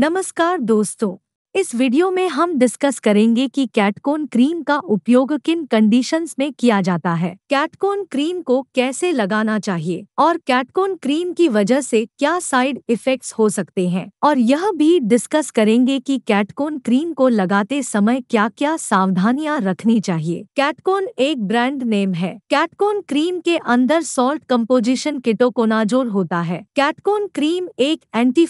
नमस्कार दोस्तों इस वीडियो में हम डिस्कस करेंगे कि कैटकोन क्रीम का उपयोग किन कंडीशंस में किया जाता है कैटकोन क्रीम को कैसे लगाना चाहिए और कैटकोन क्रीम की वजह से क्या साइड इफेक्ट्स हो सकते हैं और यह भी डिस्कस करेंगे कि कैटकोन क्रीम को लगाते समय क्या क्या सावधानियां रखनी चाहिए कैटकोन एक ब्रांड नेम है कैटकोन क्रीम के अंदर सॉल्ट कम्पोजिशन किटोकोनाजोल होता है कैटकोन क्रीम एक एंटी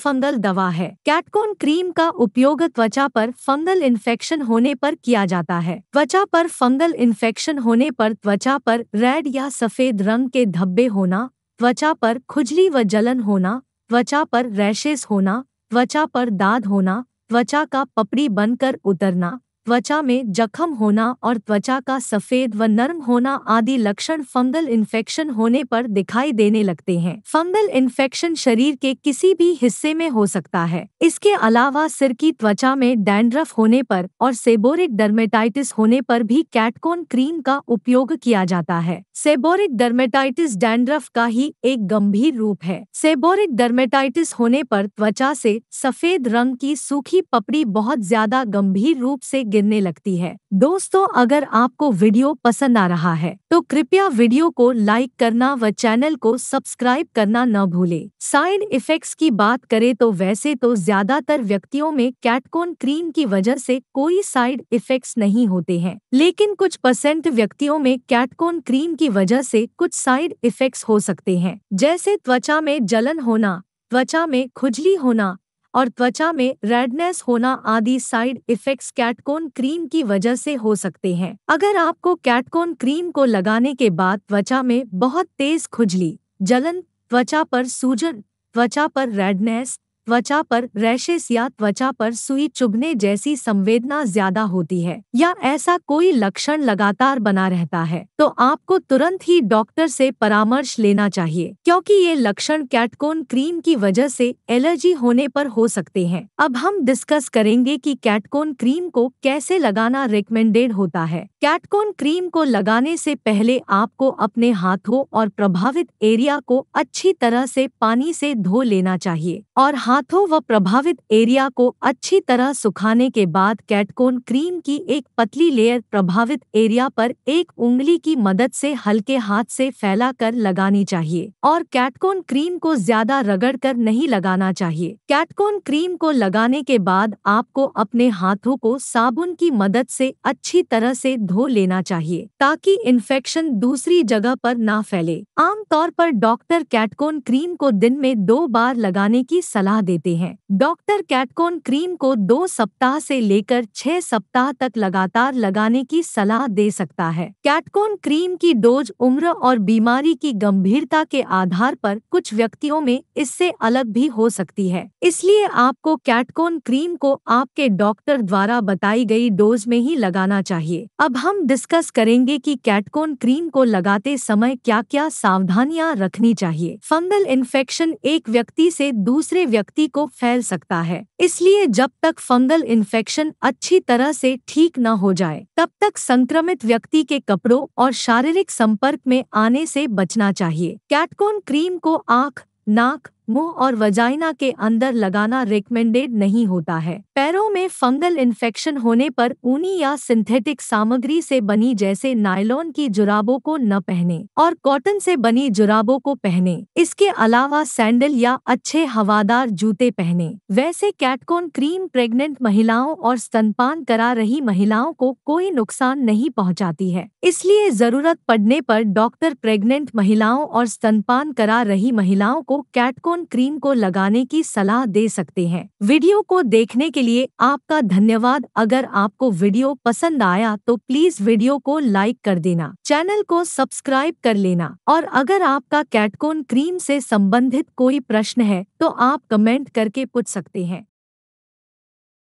दवा है कैटकोन क्रीम का उपयोग त्वचा पर फंगल इन्फेक्शन होने पर किया जाता है त्वचा पर फंगल इन्फेक्शन होने पर त्वचा पर रेड या सफेद रंग के धब्बे होना त्वचा पर खुजली व जलन होना त्वचा पर रैशेस होना त्वचा पर दाद होना त्वचा का पपड़ी बनकर उतरना त्वचा में जख्म होना और त्वचा का सफेद व नर्म होना आदि लक्षण फंगल इन्फेक्शन होने पर दिखाई देने लगते हैं फंगल इन्फेक्शन शरीर के किसी भी हिस्से में हो सकता है इसके अलावा सिर की त्वचा में डैंड्रफ होने पर और सेबोरिक डर्मेटाइटिस होने पर भी कैटकोन क्रीम का उपयोग किया जाता है सेबोरिक डर्मेटाइटिस डैंड्रफ का ही एक गंभीर रूप है सेबोरिक डर्मेटाइटिस होने पर त्वचा से सफेद रंग की सूखी पपड़ी बहुत ज्यादा गंभीर रूप से गिर गिरने लगती है दोस्तों अगर आपको वीडियो पसंद आ रहा है तो कृपया वीडियो को लाइक करना व चैनल को सब्सक्राइब करना न भूले साइड इफेक्ट्स की बात करें तो वैसे तो ज्यादातर व्यक्तियों में कैटकोन क्रीम की वजह से कोई साइड इफेक्ट्स नहीं होते हैं लेकिन कुछ परसेंट व्यक्तियों में कैटकोन क्रीम की वजह से कुछ साइड इफेक्ट्स हो सकते हैं जैसे त्वचा में जलन होना त्वचा में खुजली होना और त्वचा में रेडनेस होना आदि साइड इफेक्ट्स कैटकोन क्रीम की वजह से हो सकते हैं अगर आपको कैटकोन क्रीम को लगाने के बाद त्वचा में बहुत तेज खुजली जलन त्वचा पर सूजन त्वचा पर रेडनेस त्वचा पर रैशेस या त्वचा पर सुई चुभने जैसी संवेदना ज्यादा होती है या ऐसा कोई लक्षण लगातार बना रहता है तो आपको तुरंत ही डॉक्टर से परामर्श लेना चाहिए क्योंकि ये लक्षण कैटकोन क्रीम की वजह से एलर्जी होने पर हो सकते हैं अब हम डिस्कस करेंगे कि कैटकोन क्रीम को कैसे लगाना रिकमेंडेड होता है कैटकोन क्रीम को लगाने से पहले आपको अपने हाथों और प्रभावित एरिया को अच्छी तरह से पानी से धो लेना चाहिए और हाथ हाथों व प्रभावित एरिया को अच्छी तरह सुखाने के बाद कैटकोन क्रीम की एक पतली लेयर प्रभावित एरिया पर एक उंगली की मदद से हल्के हाथ से फैलाकर लगानी चाहिए और कैटकोन क्रीम को ज्यादा रगड़कर नहीं लगाना चाहिए कैटकोन क्रीम को लगाने के बाद आपको अपने हाथों को साबुन की मदद से अच्छी तरह से धो लेना चाहिए ताकि इन्फेक्शन दूसरी जगह पर ना फैले आमतौर पर डॉक्टर कैटकोन क्रीम को दिन में दो बार लगाने की सलाह देते हैं डॉक्टर कैटकोन क्रीम को दो सप्ताह से लेकर छह सप्ताह तक लगातार लगाने की सलाह दे सकता है कैटकोन क्रीम की डोज उम्र और बीमारी की गंभीरता के आधार पर कुछ व्यक्तियों में इससे अलग भी हो सकती है इसलिए आपको कैटकोन क्रीम को आपके डॉक्टर द्वारा बताई गई डोज में ही लगाना चाहिए अब हम डिस्कस करेंगे कि कैटकोन क्रीम को लगाते समय क्या क्या सावधानियां रखनी चाहिए फंगल इन्फेक्शन एक व्यक्ति से दूसरे व्यक्ति व्यक्ति को फैल सकता है इसलिए जब तक फंगल इन्फेक्शन अच्छी तरह से ठीक न हो जाए तब तक संक्रमित व्यक्ति के कपड़ों और शारीरिक संपर्क में आने से बचना चाहिए कैटकोन क्रीम को आँख नाक मुंह और वजाइना के अंदर लगाना रिकमेंडेड नहीं होता है पैरों में फंगल इन्फेक्शन होने पर ऊनी या सिंथेटिक सामग्री से बनी जैसे नायलॉन की जुराबों को न पहने और कॉटन से बनी जुराबों को पहने इसके अलावा सैंडल या अच्छे हवादार जूते पहने वैसे कैटकोन क्रीम प्रेग्नेंट महिलाओं और स्तनपान करा रही महिलाओं को कोई नुकसान नहीं पहुँचाती है इसलिए जरूरत पड़ने पर डॉक्टर प्रेग्नेंट महिलाओं और स्तनपान करा रही महिलाओं को कैटकोन टोन क्रीम को लगाने की सलाह दे सकते हैं वीडियो को देखने के लिए आपका धन्यवाद अगर आपको वीडियो पसंद आया तो प्लीज वीडियो को लाइक कर देना चैनल को सब्सक्राइब कर लेना और अगर आपका कैटकोन क्रीम से संबंधित कोई प्रश्न है तो आप कमेंट करके पूछ सकते हैं